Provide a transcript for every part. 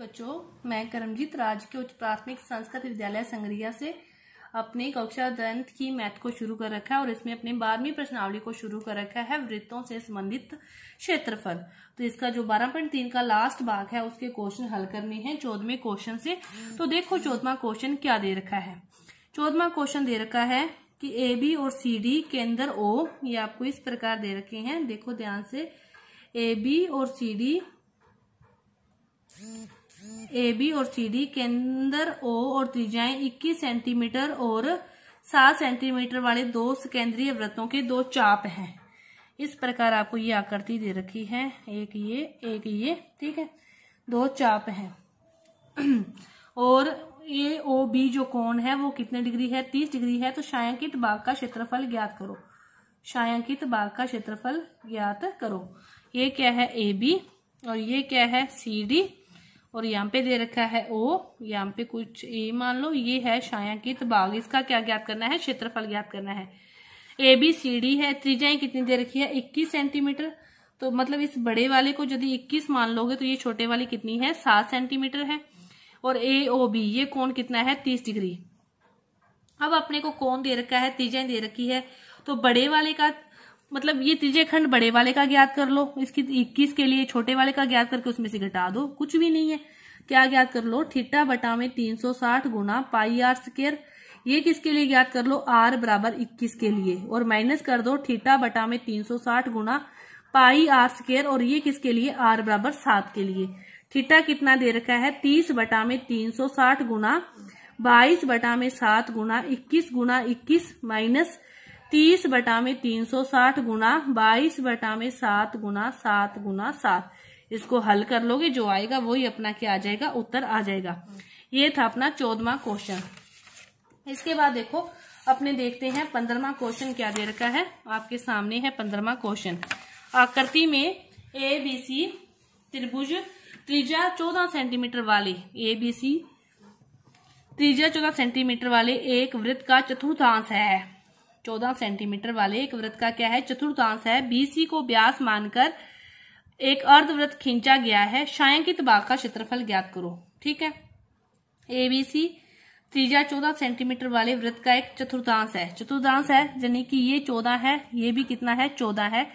बच्चों मैं करमजीत राज के उच्च प्राथमिक संस्कृत विद्यालय संगरिया से अपने कक्षा दंत की मैथ को शुरू कर रखा है और इसमें अपने बारहवीं प्रश्नावली को शुरू कर रखा है वृत्तों से संबंधित क्षेत्रफल तो इसका जो बारह पॉइंट तीन का लास्ट भाग है उसके क्वेश्चन हल करने हैं चौदवे क्वेश्चन से तो देखो चौदवा क्वेश्चन क्या दे रखा है चौदवा क्वेश्चन दे रखा है कि ए बी और सी डी केंद्र ओ ये आपको इस प्रकार दे रखे हैं देखो ध्यान से ए बी और सी डी ए बी और सी डी केंद्र ओ और त्रिज्याएं 21 सेंटीमीटर और 7 सेंटीमीटर वाले दो सेकेंद्रीय व्रतों के दो चाप हैं इस प्रकार आपको ये आकृति दे रखी है एक ये एक ये ठीक है दो चाप हैं और ए ओ बी जो कोण है वो कितने डिग्री है तीस डिग्री है तो छायांकित बाग का क्षेत्रफल ज्ञात करो छायांकित बाग का क्षेत्रफल ज्ञात करो ये क्या है ए बी और ये क्या है सी डी और यहाँ पे दे रखा है ओ यहाँ पे कुछ ए मान लो ये है छायांकित की इसका क्या ज्ञात करना है क्षेत्रफल ज्ञात करना है ए बी सी डी है त्रिज्याएं कितनी दे रखी है इक्कीस सेंटीमीटर तो मतलब इस बड़े वाले को यदि इक्कीस मान लोगे तो ये छोटे वाली कितनी है सात सेंटीमीटर है और ए ओ बी ये कौन कितना है तीस डिग्री अब अपने को कौन दे रखा है त्रिज्याएं दे रखी है तो बड़े वाले का मतलब ये त्रिजय खंड बड़े वाले का ज्ञात कर लो इसकी इक्कीस के लिए छोटे वाले का ज्ञात करके उसमें से घटा दो कुछ भी नहीं है क्या ज्ञात कर लो थीटा बटा में तीन सौ साठ गुना पाई आर स्केयर ये किसके लिए ज्ञात कर लो आर बराबर इक्कीस के लिए और माइनस कर दो थीटा बटा में तीन सौ साठ गुना पाई आर स्केयर और ये किसके लिए आर बराबर सात के लिए थीटा कितना दे रखा है तीस बटा में तीन सौ साठ गुना बाईस बटा में सात गुना इक्कीस गुना इक्कीस माइनस तीस बटा में तीन सौ साठ गुना बाईस बटा में सात गुना सात गुना सात इसको हल कर लोगे जो आएगा वही अपना क्या आ जाएगा उत्तर आ जाएगा ये था अपना चौदवा क्वेश्चन इसके बाद देखो अपने देखते हैं पंद्रवा क्वेश्चन क्या दे रखा है आपके सामने है पंद्रवा क्वेश्चन आकृति में ए बी सी त्रिभुज त्रिजा चौदह सेंटीमीटर वाले ए बी सी त्रिजा चौदह सेंटीमीटर वाले एक वृत्त का चतुर्थांश है चौदह सेंटीमीटर वाले एक व्रत का क्या है चतुर्थांश है बीसी को व्यास मानकर एक अर्धव्रत खींचा गया है छायांकित बाघ का क्षेत्रफल ज्ञात करो ठीक है एबीसी त्रीजा चौदह सेंटीमीटर वाले व्रत का एक चतुर्थांश है चतुर्थांश है यानी कि ये चौदह है ये भी कितना है चौदह है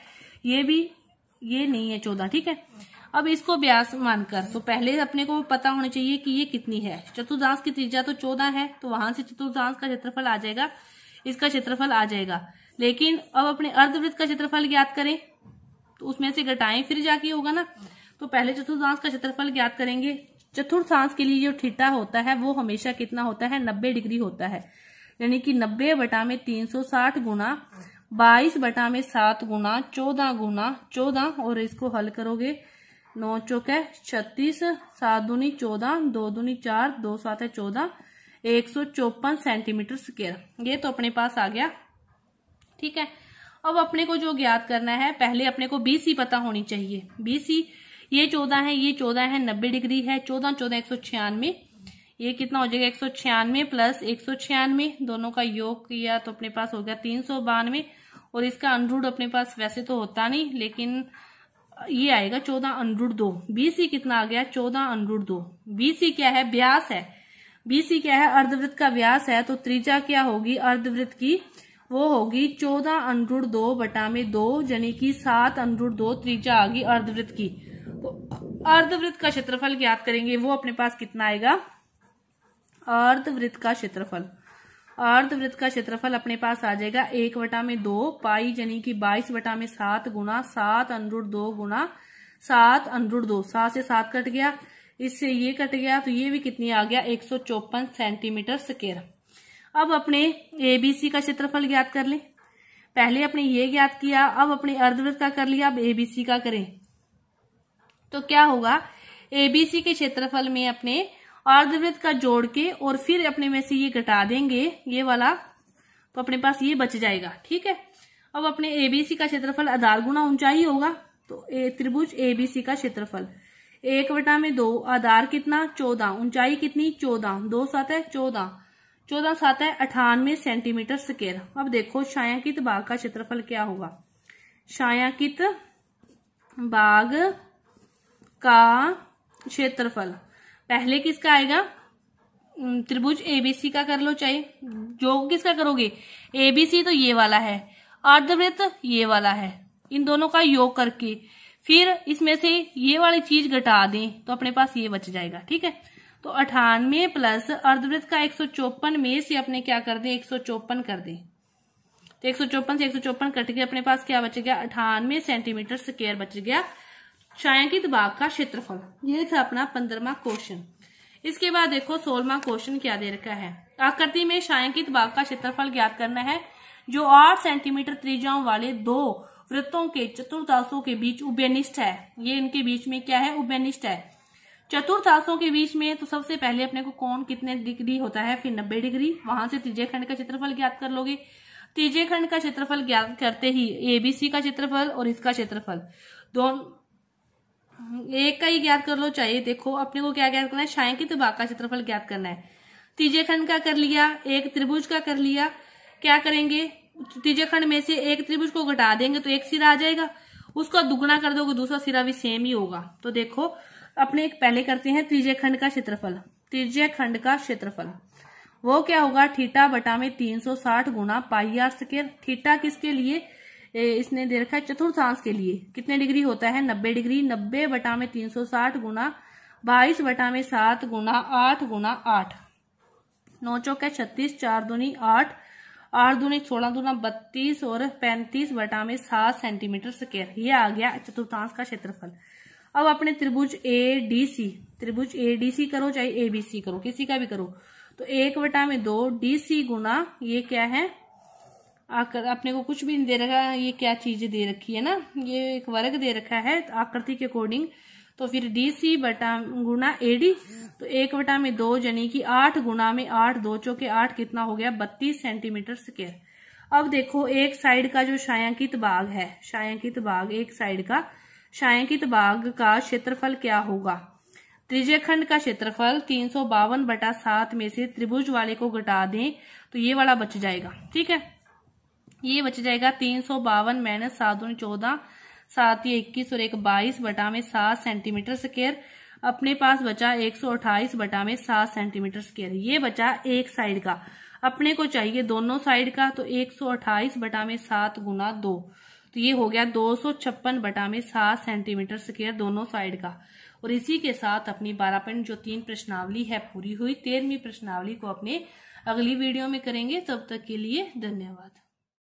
ये भी ये नहीं है चौदह ठीक है अब इसको व्यास मानकर तो पहले अपने को पता होना चाहिए कि ये कितनी है चतुर्थांश की त्रीजा तो चौदह है तो वहां से चतुर्थांश का क्षेत्रफल आ जाएगा इसका क्षेत्रफल आ जाएगा लेकिन अब अपने अर्धवृत्त का क्षेत्रफल ज्ञात करें तो उसमें से घटाएं फिर जाके होगा ना तो पहले चतुर्थांश का क्षेत्रफल ज्ञात करेंगे चतुर्थांश के लिए जो ठीटा होता है वो हमेशा कितना होता है नब्बे डिग्री होता है यानी कि नब्बे बटा में तीन सौ साठ गुना बाईस बटा में सात गुना चौदह गुना चौदह और इसको हल करोगे नौ चौके छत्तीस सात दूनी चौदह दो दूनी चार दो सात है चौदह एक सेंटीमीटर स्केयर ये तो अपने पास आ गया ठीक है अब अपने को जो ज्ञात करना है पहले अपने को बीसी पता होनी चाहिए बीसी ये चौदह है ये चौदह है नब्बे डिग्री है चौदह चौदह एक सौ छियानवे ये कितना हो जाएगा एक सौ छियानवे प्लस एक सौ छियानवे दोनों का योग किया तो अपने पास हो गया तीन सौ बानवे और इसका अनरूड अपने पास वैसे तो होता नहीं लेकिन ये आएगा चौदह अनरूड दो बीसी कितना आ गया चौदह अनरूड दो बीसी क्या है ब्यास है बीसी क्या है अर्धवृत्त का व्यास है तो त्रिज्या क्या होगी अर्धवृत्त की वो होगी चौदह अनुरूढ़ दो बटा में दो यानी कि सात अनुरूढ़ दो त्रिज्या आ गई अर्धवृत्त की तो अर्धवृत्त का क्षेत्रफल ज्ञात करेंगे वो अपने पास कितना आएगा अर्धवृत्त का क्षेत्रफल अर्धवृत्त का क्षेत्रफल अपने पास आ जाएगा एक बटा में दो पाई यानी कि बाईस बटा में सात गुना सात अनुरूढ़ दो गुना सात अनुरूढ़ दो सात से सात कट गया इससे ये कट गया तो ये भी कितनी आ गया एक सेंटीमीटर स्केयर अब अपने एबीसी का क्षेत्रफल ज्ञात कर लें पहले अपने ये ज्ञात किया अब अपने अर्धवृत्त का कर लिया अब एबीसी का करें तो क्या होगा एबीसी के क्षेत्रफल में अपने अर्धवृत्त का जोड़ के और फिर अपने में से ये घटा देंगे ये वाला तो अपने पास ये बच जाएगा ठीक है अब अपने एबीसी का क्षेत्रफल आधार गुना ऊंचाई होगा तो त्रिभुज एबीसी का क्षेत्रफल एक बटा में दो आधार कितना चौदह ऊंचाई कितनी चौदह दो सात है चौदह चौदह सात है अठानवे सेंटीमीटर स्केयर अब देखो छायांकित बाग का क्षेत्रफल क्या होगा छायांकित बाग का क्षेत्रफल पहले किसका आएगा त्रिभुज एबीसी का कर लो चाहे जो किसका करोगे एबीसी तो ये वाला है अर्धवृत्त ये वाला है इन दोनों का योग करके फिर इसमें से ये वाली चीज घटा दें तो अपने पास ये बच जाएगा ठीक है तो अठानवे प्लस अर्धवृत्त का एक सौ चौपन में से अपने क्या कर दें एक सौ चौपन कर दें तो एक सौ चौपन से एक सौ चौपन कट के अपने पास क्या बच गया अठानवे सेंटीमीटर स्क्वेयर बच गया छायांकित बाघ का क्षेत्रफल ये था अपना पंद्रवा क्वेश्चन इसके बाद देखो सोलवा क्वेश्चन क्या दे रखा है आकृति में छायांकित भाग का क्षेत्रफल ज्ञात करना है जो आठ सेंटीमीटर त्रिज्याओं वाले दो वृत्तों के चतुर्थासों के बीच उभयनिष्ठ है ये इनके बीच में क्या है उभयनिष्ठ है चतुर्थासों के बीच में तो सबसे पहले अपने को कौन कितने डिग्री होता है फिर नब्बे डिग्री वहां से तीजे खंड का क्षेत्रफल ज्ञात कर लोगे तीजे खंड का क्षेत्रफल ज्ञात करते ही एबीसी का क्षेत्रफल और इसका क्षेत्रफल दोनों एक का ही ज्ञात कर लो चाहिए देखो अपने को क्या ज्ञात करना है शायकित भाग का क्षेत्रफल ज्ञात करना है तीजे खंड का कर लिया एक त्रिभुज का कर लिया क्या करेंगे तीजे खंड में से एक त्रिभुज को घटा देंगे तो एक सिरा आ जाएगा उसको दुगुना कर दोगे दूसरा सिरा भी सेम ही होगा तो देखो अपने एक पहले करते हैं त्रिज्य खंड का क्षेत्रफल त्रिज्य खंड का क्षेत्रफल वो क्या होगा ठीटा बटा में 360 गुना पाई आर स्केयर ठीटा किसके लिए इसने दे रखा है चतुर्थांश के लिए कितने डिग्री होता है 90 डिग्री 90 बटा में 360 गुना बाईस बटा में सात गुना आठ गुना आठ नौ चौके छत्तीस चार दुनी आठ आठ दूनी सोलह दूना बत्तीस और पैंतीस बटा में सात सेंटीमीटर स्केयर ये आ गया चतुर्थांश का क्षेत्रफल अब अपने त्रिभुज ए डी सी त्रिभुज ए डी सी करो चाहे ए बी सी करो किसी का भी करो तो एक बटा में दो डी सी गुना ये क्या है आकर अपने को कुछ भी नहीं दे रखा ये क्या चीज दे रखी है ना ये एक वर्ग दे रखा है तो आकृति के अकॉर्डिंग तो फिर डी सी बटा गुणा ए डी तो एक बटा में दो यानी कि आठ गुणा में आठ दो चौके आठ कितना हो गया बत्तीस सेंटीमीटर स्केयर अब देखो एक साइड का जो छायांकित बाग है छायांकित बाग एक साइड का छायांकित बाग का क्षेत्रफल क्या होगा त्रिज्य खंड का क्षेत्रफल तीन सौ बावन बटा सात में से त्रिभुज वाले को घटा दें तो ये वाला बच जाएगा ठीक है ये बच जाएगा तीन सौ बावन माइनस सात चौदह सात ही इक्कीस और एक बाईस बटा में सात सेंटीमीटर स्केयर अपने पास बचा एक सौ अट्ठाईस बटा में सात सेंटीमीटर स्केयर ये बचा एक साइड का अपने को चाहिए दोनों साइड का तो एक सौ अट्ठाईस बटा में सात गुना दो तो ये हो गया दो सौ छप्पन बटा में सात सेंटीमीटर स्केयर दोनों साइड का और इसी के साथ अपनी बारह पॉइंट जो तीन प्रश्नावली है पूरी हुई तेरहवीं प्रश्नावली को अपने अगली वीडियो में करेंगे तब तक के लिए धन्यवाद